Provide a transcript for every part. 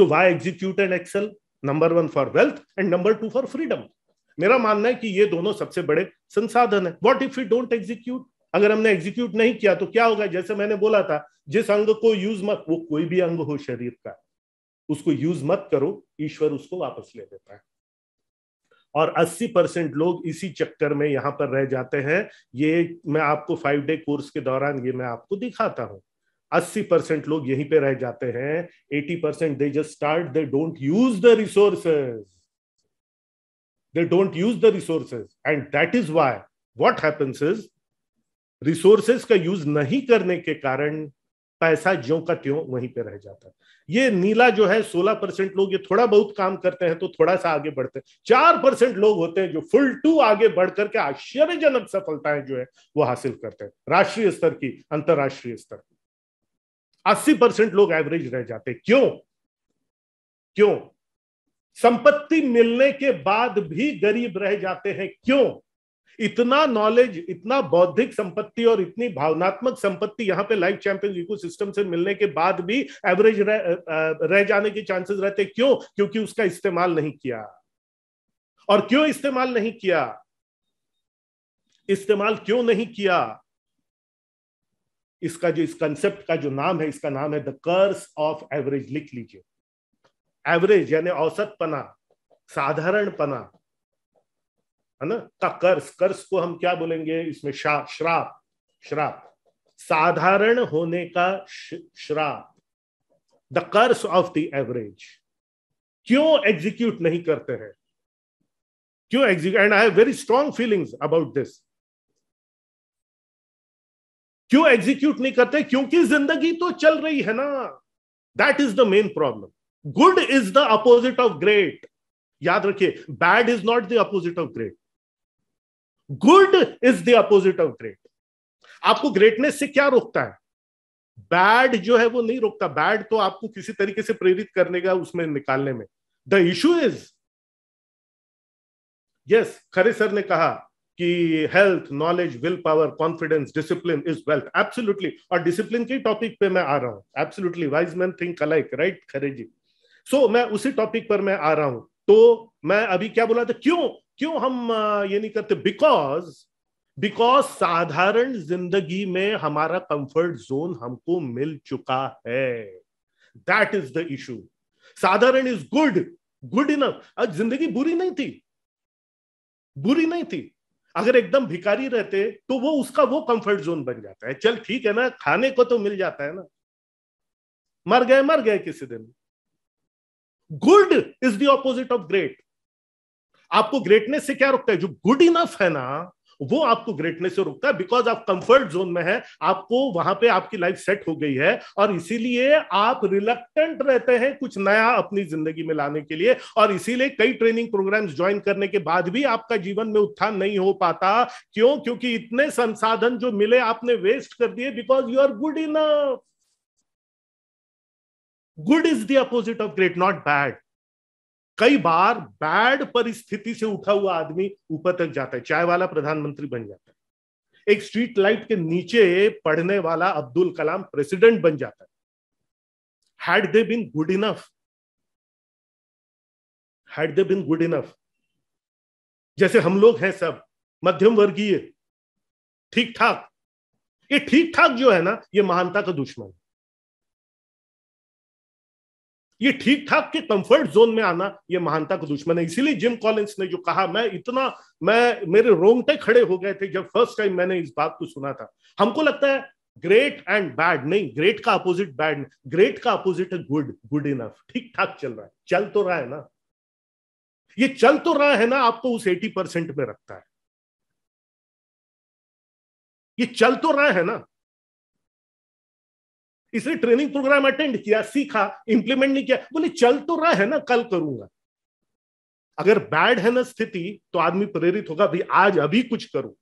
So why execute and excel number one for wealth and number two for freedom मेरा मानना है कि ये दोनों सबसे बड़े संसाधन है what if you don't execute अगर हमने एग्जीक्यूट नहीं किया तो क्या होगा जैसे मैंने बोला था जिस अंग को यूज मत वो कोई भी अंग हो शरीर का उसको यूज मत करो ईश्वर उसको वापस ले देता है और 80 परसेंट लोग इसी चक्कर में यहां पर रह जाते हैं ये मैं आपको फाइव डे कोर्स के दौरान ये मैं आपको दिखाता हूं अस्सी परसेंट लोग यहीं पे रह जाते हैं eighty percent they just start they don't use the resources they don't use the resources and that is why what happens is resources का यूज नहीं करने के कारण पैसा ज्यो का त्यों वहीं पे रह जाता है ये नीला जो है सोलह परसेंट लोग ये थोड़ा बहुत काम करते हैं तो थोड़ा सा आगे बढ़ते हैं चार परसेंट लोग होते हैं जो फुल टू आगे बढ़ करके आश्चर्यजनक सफलताएं जो है वो हासिल करते हैं राष्ट्रीय स्तर की अंतर्राष्ट्रीय स्तर की अस्सी परसेंट लोग एवरेज रह जाते क्यों क्यों संपत्ति मिलने के बाद भी गरीब रह जाते हैं क्यों इतना नॉलेज इतना बौद्धिक संपत्ति और इतनी भावनात्मक संपत्ति यहां पे लाइफ चैंपियन सिस्टम से मिलने के बाद भी एवरेज रह, रह जाने के चांसेस रहते क्यों क्योंकि उसका इस्तेमाल नहीं किया और क्यों इस्तेमाल नहीं किया इस्तेमाल क्यों नहीं किया इसका जो इस कंसेप्ट का जो नाम है इसका नाम है द कर्स ऑफ एवरेज लिख लीजिए एवरेज यानी औसत पना साधारण पना है ना का कर्स कर्स को हम क्या बोलेंगे इसमें शा श्राप श्राप साधारण होने का श्राप the curse of the average क्यों एग्जीक्यूट नहीं करते हैं क्यों execute and I have very strong feelings about this क्यों एग्जीक्यूट नहीं करते क्योंकि जिंदगी तो चल रही है ना that is the main problem good is the opposite of great याद रखिए bad is not the opposite of great good is the opposite of great आपको ग्रेटनेस से क्या रोकता है बैड जो है वो नहीं रोकता बैड तो आपको किसी तरीके से प्रेरित करने का उसमें निकालने में the issue is yes Khare sir ने कहा कि health knowledge will power confidence discipline is wealth absolutely और डिसिप्लिन के टॉपिक पे मैं आ रहा हूँ absolutely wise man think alike right Khare ji so so, मैं उसी टॉपिक पर मैं आ रहा हूं तो मैं अभी क्या बोला था क्यों क्यों हम ये नहीं करते बिकॉज बिकॉज साधारण जिंदगी में हमारा कंफर्ट जोन हमको मिल चुका है दैट इज द इशू साधारण इज गुड गुड इनफ जिंदगी बुरी नहीं थी बुरी नहीं थी अगर एकदम भिकारी रहते तो वो उसका वो कंफर्ट जोन बन जाता है चल ठीक है ना खाने को तो मिल जाता है ना मर गए मर गए किसी दिन good is the opposite of great आपको ग्रेटनेस से क्या रोकता है जो गुड इनफ है ना वो आपको ग्रेटनेस से रोकता है बिकॉज आप कंफर्ट जोन में है आपको वहां पे आपकी लाइफ सेट हो गई है और इसीलिए आप रिलक्टेंट रहते हैं कुछ नया अपनी जिंदगी में लाने के लिए और इसीलिए कई ट्रेनिंग प्रोग्राम्स ज्वाइन करने के बाद भी आपका जीवन में उत्थान नहीं हो पाता क्यों क्योंकि इतने संसाधन जो मिले आपने वेस्ट कर दिए because you are good enough good is the opposite of great not bad कई बार बैड परिस्थिति से उठा हुआ आदमी ऊपर तक जाता है चाय वाला प्रधानमंत्री बन जाता है एक स्ट्रीट लाइट के नीचे पढ़ने वाला अब्दुल कलाम प्रेसिडेंट बन जाता है had they been good enough had they been good enough जैसे हम लोग हैं सब मध्यम वर्गीय ठीक ठाक ये ठीक ठाक जो है ना ये महानता का दुश्मन ये ठीक ठाक के कंफर्ट जोन में आना ये महानता का दुश्मन है इसीलिए जिम कॉलिंस ने जो कहा मैं इतना मैं मेरे रोंगटे खड़े हो गए थे जब फर्स्ट टाइम मैंने इस बात को सुना था हमको लगता है ग्रेट एंड बैड नहीं ग्रेट का अपोजिट बैड ग्रेट का अपोजिट है गुड गुड इनफ ठीक ठाक चल रहा है चल तो रहा है ना ये चल तो रहा है ना आपको उस एटी परसेंट में रखता है ये चल तो रहा है ना इसलिए ट्रेनिंग प्रोग्राम अटेंड किया सीखा इंप्लीमेंट नहीं किया बोले चल तो रहा है ना कल करूंगा अगर बैड है ना स्थिति तो आदमी प्रेरित होगा भाई आज अभी कुछ करूं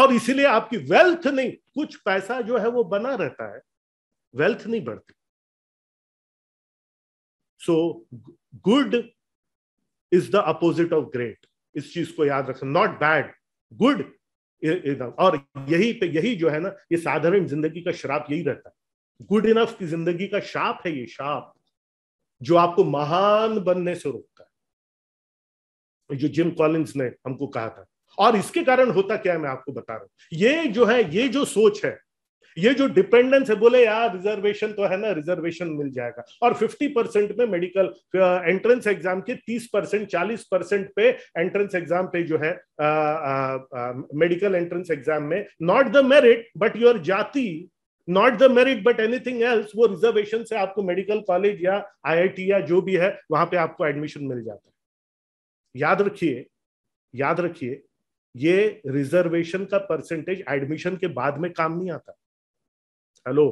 और इसीलिए आपकी वेल्थ नहीं कुछ पैसा जो है वो बना रहता है वेल्थ नहीं बढ़ती so good is the opposite of great इस चीज को याद रखना नॉट बैड गुड और यही पे यही जो है ना ये साधारण जिंदगी का श्राप यही रहता है गुड इनफ की जिंदगी का शाप है ये शाप जो आपको महान बनने से रोकता है जो जिम कॉलिंस ने हमको कहा था और इसके कारण होता क्या है मैं आपको बता रहा हूं ये जो है ये जो सोच है ये जो डिपेंडेंस है बोले यार रिजर्वेशन तो है ना रिजर्वेशन मिल जाएगा और 50 परसेंट में मेडिकल एंट्रेंस एग्जाम के 30 परसेंट चालीस परसेंट पे एंट्रेंस एग्जाम पे जो है मेडिकल एंट्रेंस एग्जाम में not the merit but your जाति not the merit but anything else वो रिजर्वेशन से आपको मेडिकल कॉलेज या आई या जो भी है वहां पे आपको एडमिशन मिल जाता है याद रखिए याद रखिए ये रिजर्वेशन का परसेंटेज एडमिशन के बाद में काम नहीं आता हेलो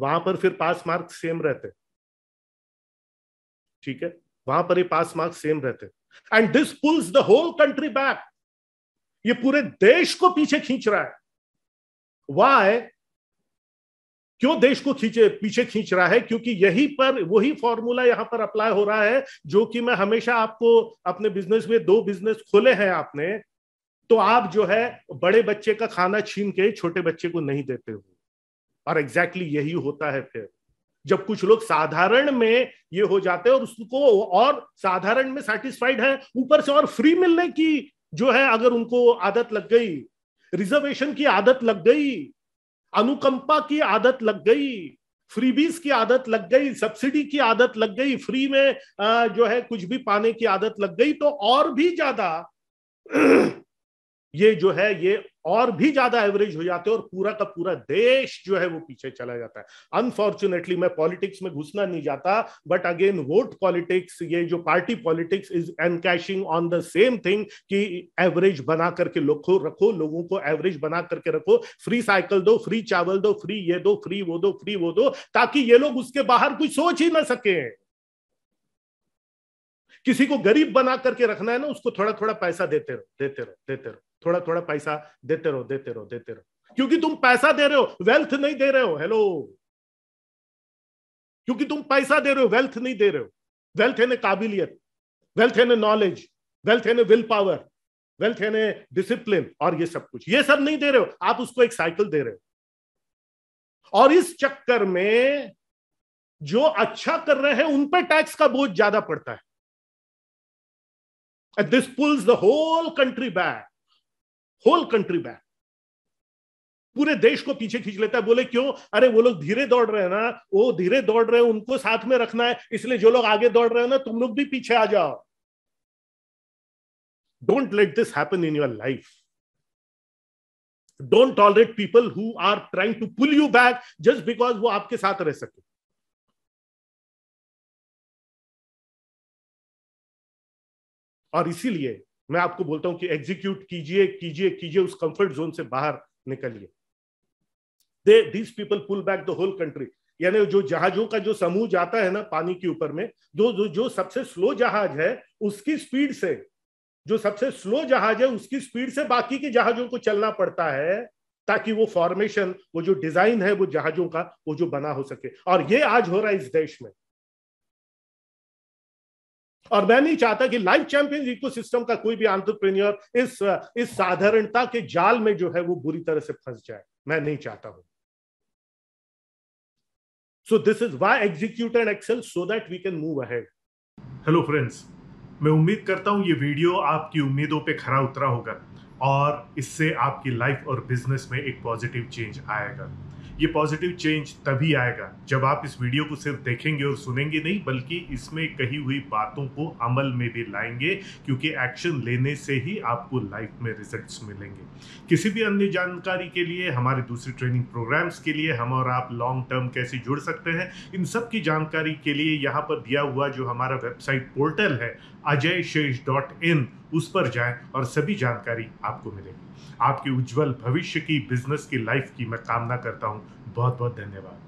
वहां पर फिर पास मार्क्स सेम रहते ठीक है वहां पर ये पास मार्क्स सेम रहते and this pulls the whole country back ये पूरे देश को पीछे खींच रहा है वाय क्यों देश को खींचे पीछे खींच रहा है क्योंकि यही पर वही फॉर्मूला यहां पर अप्लाई हो रहा है जो कि मैं हमेशा आपको अपने बिजनेस में दो बिजनेस खोले हैं आपने तो आप जो है बड़े बच्चे का खाना छीन के छोटे बच्चे को नहीं देते हो और एग्जैक्टली exactly यही होता है फिर जब कुछ लोग साधारण में ये हो जाते हैं और उसको और साधारण में सेटिस्फाइड है ऊपर से और फ्री मिलने की जो है अगर उनको आदत लग गई रिजर्वेशन की आदत लग गई अनुकंपा की आदत लग गई फ्रीबीज की आदत लग गई सब्सिडी की आदत लग गई फ्री में जो है कुछ भी पाने की आदत लग गई तो और भी ज्यादा ये जो है ये और भी ज्यादा एवरेज हो जाते हैं और पूरा का पूरा देश जो है वो पीछे चला जाता है अनफॉर्चुनेटली मैं पॉलिटिक्स में घुसना नहीं जाता बट अगेन वोट पॉलिटिक्स ये जो party politics is encashing on the same thing कि एवरेज बना करके लोगों रखो लोगों को एवरेज बना करके रखो फ्री साइकिल दो फ्री चावल दो फ्री ये दो फ्री वो दो फ्री वो दो ताकि ये लोग उसके बाहर कुछ सोच ही ना सके किसी को गरीब बना करके रखना है ना उसको थोड़ा थोड़ा पैसा देते रहो देते रहो देते रहो थोड़ा थोड़ा पैसा देते रहो देते रहो देते रहो क्योंकि तुम पैसा दे रहे हो वेल्थ नहीं दे रहे हो हेलो क्योंकि तुम पैसा दे रहे हो वेल्थ नहीं दे रहे हो वेल्थ है काबिलियत वेल्थ है नॉलेज वेल्थ है विल पावर वेल्थ है डिसिप्लिन और ये सब कुछ ये सब नहीं दे रहे हो आप उसको एक साइकिल दे रहे हो और इस चक्कर में जो अच्छा कर रहे हैं उन पर टैक्स का बोझ ज्यादा पड़ता है And this pulls the whole country back. Whole country back. पूरे देश को पीछे खींच लेता है बोले क्यों अरे वो लोग धीरे दौड़ रहे हैं ना वो धीरे दौड़ रहे हैं उनको साथ में रखना है इसलिए जो लोग आगे दौड़ रहे हैं ना तुम लोग भी पीछे आ जाओ don't let this happen in your life don't tolerate people who are trying to pull you back just because वो आपके साथ रह सके और इसीलिए मैं आपको बोलता हूं कि एग्जीक्यूट कीजिए कीजिए कीजिए उस कंफर्ट जोन से बाहर निकलिए they this people pull back the whole country यानी जो जहाजों का जो समूह जाता है ना पानी के ऊपर में जो जो जो सबसे स्लो जहाज है उसकी स्पीड से जो सबसे स्लो जहाज है उसकी स्पीड से बाकी के जहाजों को चलना पड़ता है ताकि वो फॉर्मेशन वो जो डिजाइन है वो जहाजों का वो जो बना हो सके और ये आज हो रहा है इस देश में और मैं नहीं चाहता कि लाइफ चैंपियन इकोसिस्टम का कोई भी आंट्रप्रेन्योर इस इस साधारणता के जाल में जो है वो बुरी तरह से फंस जाए मैं नहीं चाहता हूं so this is why execute and excel so that we can move ahead hello friends मैं उम्मीद करता हूं ये वीडियो आपकी उम्मीदों पे खरा उतरा होगा और इससे आपकी लाइफ और बिजनेस में एक पॉजिटिव चेंज आएगा ये पॉजिटिव चेंज तभी आएगा जब आप इस वीडियो को सिर्फ देखेंगे और सुनेंगे नहीं बल्कि इसमें कही हुई बातों को अमल में भी लाएंगे क्योंकि एक्शन लेने से ही आपको लाइफ में रिजल्ट्स मिलेंगे किसी भी अन्य जानकारी के लिए हमारे दूसरे ट्रेनिंग प्रोग्राम्स के लिए हम और आप लॉन्ग टर्म कैसे जुड़ सकते हैं इन सब की जानकारी के लिए यहाँ पर दिया हुआ जो हमारा वेबसाइट पोर्टल है अजय शेष डॉट इन उस पर जाएं और सभी जानकारी आपको मिलेगी आपके उज्जवल भविष्य की बिजनेस की लाइफ की मैं कामना करता हूं बहुत बहुत धन्यवाद